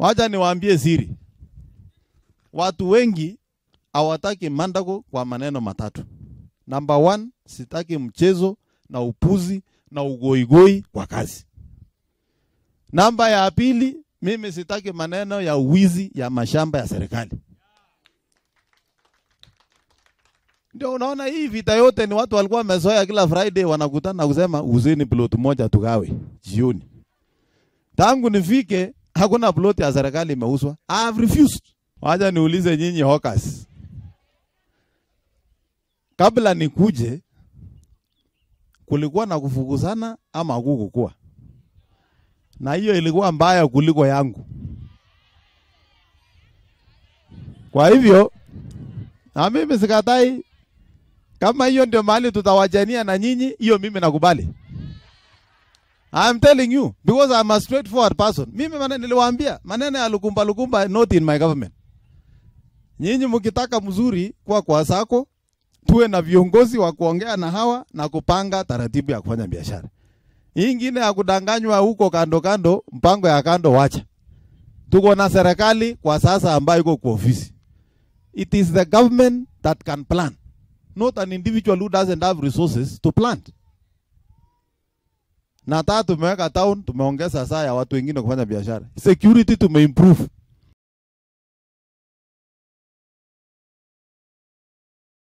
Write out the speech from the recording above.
Wacha niwaambie siri, watu wengi hawataki Mandago kwa maneno matatu. Number one, sitaki mchezo na upuzi na ugoigoi kwa kazi. Namba ya pili, mimi sitaki maneno ya uwizi ya mashamba ya serikali. Ndio unaona hii vita yote ni watu walikuwa wamezoea kila Friday wanakutana na kusema uzeni plot moja tugawe jioni. Tangu nifike hakuna plot ya serikali imeuzwa. I have refused. Waja niulize nyinyi hawkers, kabla nikuje kulikuwa na kufukuzana ama hakukukuwa? Na hiyo ilikuwa mbaya kuliko yangu. Kwa hivyo na mimi sikatai, kama hiyo ndio mahali tutawajania na nyinyi, hiyo mimi nakubali. I'm telling you because I'm a straightforward person. Mimi maneno niliwaambia maneno ya lukumba lukumba not in my government. Nyinyi mkitaka mzuri kwa kwa sako tuwe na viongozi wa kuongea na hawa na kupanga taratibu ya kufanya biashara. ingine ya kudanganywa huko kando kando, mpango ya kando wacha. Tuko na serikali kwa sasa ambayo iko kwa ofisi. It is the government that can plan, not an individual who doesn't have resources to plant na hata tumeweka town, tumeongeza saa ya watu wengine kufanya biashara. Security tumeimprove.